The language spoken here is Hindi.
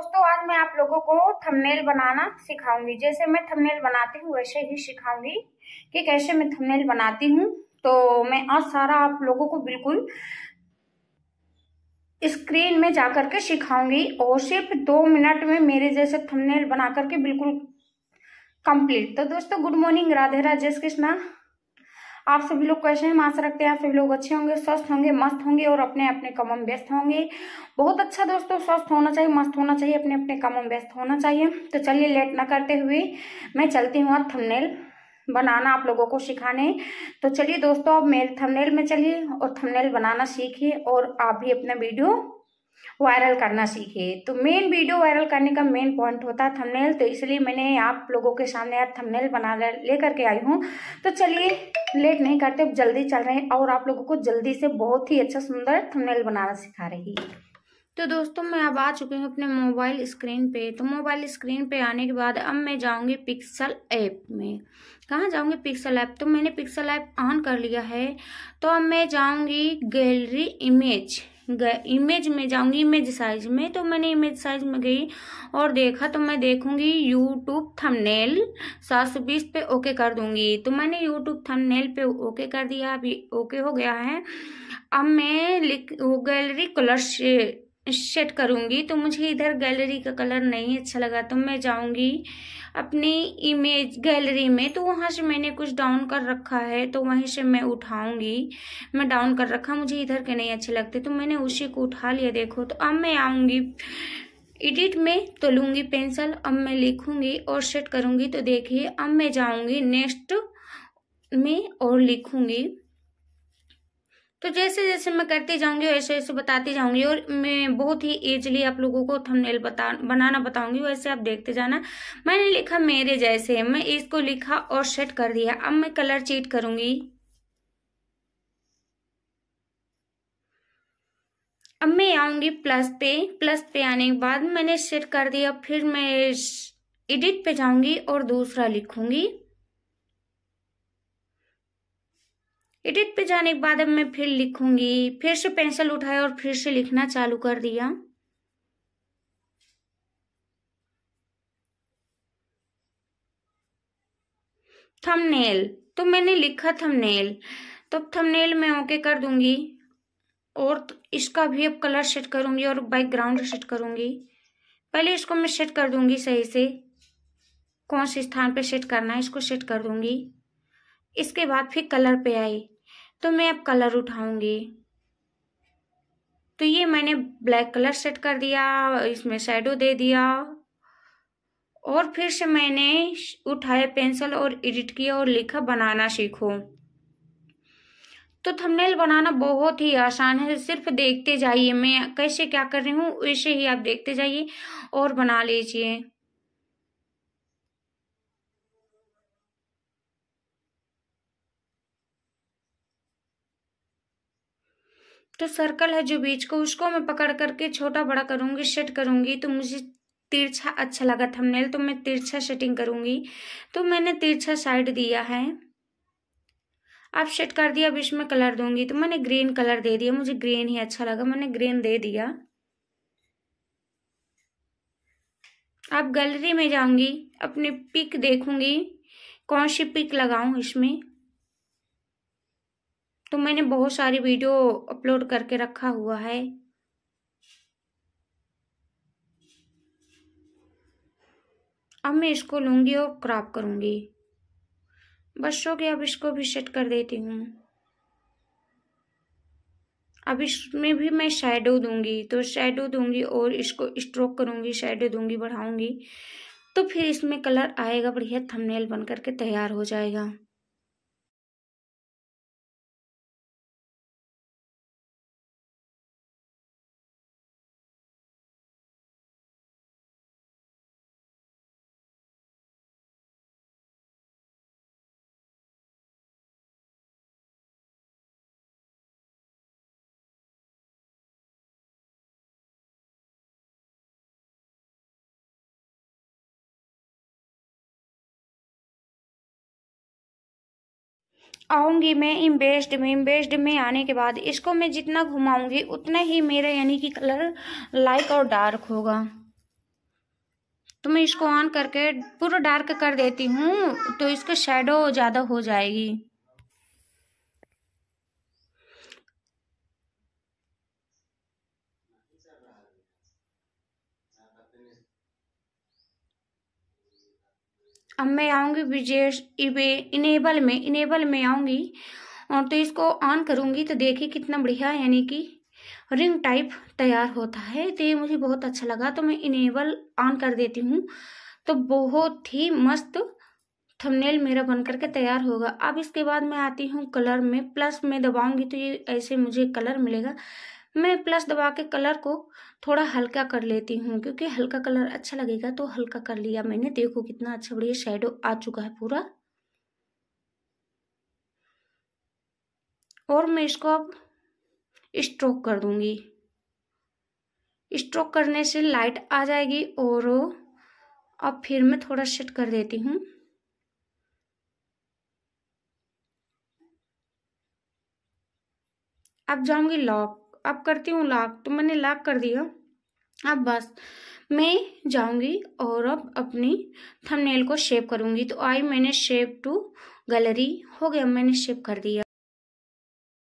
दोस्तों आज मैं आप लोगों को थंबनेल बनाना सिखाऊंगी जैसे मैं थंबनेल बनाती हूँ वैसे ही सिखाऊंगी कि कैसे मैं थंबनेल बनाती हूँ तो मैं आज सारा आप लोगों को बिल्कुल स्क्रीन में जा करके सिखाऊंगी और सिर्फ दो मिनट में मेरे जैसे थंबनेल बना करके बिल्कुल कंप्लीट तो दोस्तों गुड मॉर्निंग राधे राजेश कृष्णा आप सभी लोग क्वेश्चन में आंसर रखते हैं आप सभी लोग अच्छे होंगे स्वस्थ होंगे मस्त होंगे और अपने अपने कामों में व्यस्त होंगे बहुत अच्छा दोस्तों स्वस्थ होना चाहिए मस्त होना चाहिए अपने अपने कामों में व्यस्त होना चाहिए तो चलिए लेट ना करते हुए मैं चलती हूँ आज थंबनेल बनाना आप लोगों को सिखाने तो चलिए दोस्तों अब मेरे थंबनेल में चलिए और थंबनेल बनाना सीखिए और आप भी अपना वीडियो वायरल करना सीखे तो मेन वीडियो वायरल करने का मेन पॉइंट होता है थंबनेल तो इसलिए मैंने आप लोगों के सामने आज थंबनेल बना लेकर के आई हूँ तो चलिए लेट नहीं करते जल्दी चल रहे हैं और आप लोगों को जल्दी से बहुत ही अच्छा सुंदर थंबनेल बनाना सिखा रही तो दोस्तों मैं अब आ चुकी हूँ अपने मोबाइल स्क्रीन पे तो मोबाइल स्क्रीन पे आने के बाद अब मैं जाऊँगी पिक्सल ऐप में कहाँ जाऊँगी पिक्सल ऐप तो मैंने पिक्सल ऐप ऑन कर लिया है तो अब मैं जाऊँगी गैलरी इमेज इमेज में जाऊंगी इमेज साइज में तो मैंने इमेज साइज में गई और देखा तो मैं देखूंगी यूट्यूब थंबनेल सात सौ बीस पे ओके कर दूंगी तो मैंने यूट्यूब थंबनेल पे ओके कर दिया अभी ओके हो गया है अब मैं लिख गैलरी कलर से सेट करूँगी तो मुझे इधर गैलरी का कलर नहीं अच्छा लगा तो मैं जाऊँगी अपनी इमेज गैलरी में तो वहाँ से मैंने कुछ डाउन कर रखा है तो वहीं से मैं उठाऊँगी मैं डाउन कर रखा मुझे इधर के नहीं अच्छे लगते तो मैंने उसी को उठा लिया देखो तो अब मैं आऊँगी एडिट में तो लूँगी पेंसिल अब मैं लिखूँगी और सेट करूँगी तो देखिए अब मैं जाऊँगी नेक्स्ट में और लिखूँगी तो जैसे जैसे मैं करती जाऊंगी वैसे वैसे बताती जाऊंगी और मैं बहुत ही ईजिली आप लोगों को थंबनेल बता बनाना बताऊंगी वैसे आप देखते जाना मैंने लिखा मेरे जैसे मैं इसको लिखा और सेट कर दिया अब मैं कलर चीट करूंगी अब मैं आऊंगी प्लस पे प्लस पे आने के बाद मैंने सेट कर दिया फिर मैं एडिट पे जाऊंगी और दूसरा लिखूंगी एडिट पे जाने के बाद अब मैं फिर लिखूंगी फिर से पेंसिल उठाया और फिर से लिखना चालू कर दिया थंबनेल तो मैंने लिखा थंबनेल तो अब थंबनेल मैं ओके कर दूंगी और तो इसका भी अब कलर सेट करूंगी और बैकग्राउंड सेट करूंगी पहले इसको मैं सेट कर दूंगी सही से कौन से स्थान पे सेट करना है इसको सेट कर दूंगी इसके बाद फिर कलर पे आई तो मैं अब कलर उठाऊंगी तो ये मैंने ब्लैक कलर सेट कर दिया इसमें शेडो दे दिया और फिर से मैंने उठाया पेंसिल और एडिट किया और लिखा बनाना सीखो तो थंबनेल बनाना बहुत ही आसान है सिर्फ देखते जाइए मैं कैसे क्या कर रही हूँ वैसे ही आप देखते जाइए और बना लीजिए तो सर्कल है जो बीच को उसको मैं पकड़ करके छोटा बड़ा करूँगी सेट करूँगी तो मुझे तिरछा अच्छा लगा थंबनेल तो मैं तिरछा सेटिंग करूँगी तो मैंने तिरछा साइड दिया है आप सेट कर दिया अब इसमें कलर दूंगी तो मैंने ग्रीन कलर दे दिया मुझे ग्रीन ही अच्छा लगा मैंने ग्रीन दे दिया आप गैलरी में जाऊंगी अपने पिक देखूंगी कौन सी पिक लगाऊं इसमें तो मैंने बहुत सारी वीडियो अपलोड करके रखा हुआ है अब मैं इसको लूँगी और क्रॉप करूँगी बस हो गया अब इसको भी सेट कर देती हूँ अब इसमें भी मैं शेडो दूंगी तो शेडो दूंगी और इसको स्ट्रोक करूंगी शेडो दूंगी बढ़ाऊंगी तो फिर इसमें कलर आएगा बढ़िया थंबनेल बन करके तैयार हो जाएगा आऊँगी मैं इम्बेस्ड में इम्बेस्ड में आने के बाद इसको मैं जितना घुमाऊँगी उतना ही मेरा यानी कि कलर लाइट और डार्क होगा तो मैं इसको ऑन करके पूरा डार्क कर देती हूँ तो इसका शेडो ज़्यादा हो जाएगी अब मैं आऊँगी विजेस इबे इनेबल में इनेबल में आऊँगी और तो इसको ऑन करूँगी तो देखिए कितना बढ़िया यानी कि रिंग टाइप तैयार होता है तो ये मुझे बहुत अच्छा लगा तो मैं इनेबल ऑन कर देती हूँ तो बहुत ही मस्त थंबनेल मेरा बन करके तैयार होगा अब इसके बाद मैं आती हूँ कलर में प्लस में दबाऊंगी तो ये ऐसे मुझे कलर मिलेगा मैं प्लस दबा के कलर को थोड़ा हल्का कर लेती हूँ क्योंकि हल्का कलर अच्छा लगेगा तो हल्का कर लिया मैंने देखो कितना अच्छा बढ़िया शेडो आ चुका है पूरा और मैं इसको अब स्ट्रोक कर दूंगी स्ट्रोक करने से लाइट आ जाएगी और अब फिर मैं थोड़ा सेट कर देती हूँ अब जाऊंगी लॉक अब करती हूँ लाक तो मैंने लाक कर दिया अब बस मैं जाऊंगी और अब अपनी थंबनेल को शेप करूंगी तो आई मैंने शेप टू गैलरी हो गया मैंने शेप कर दिया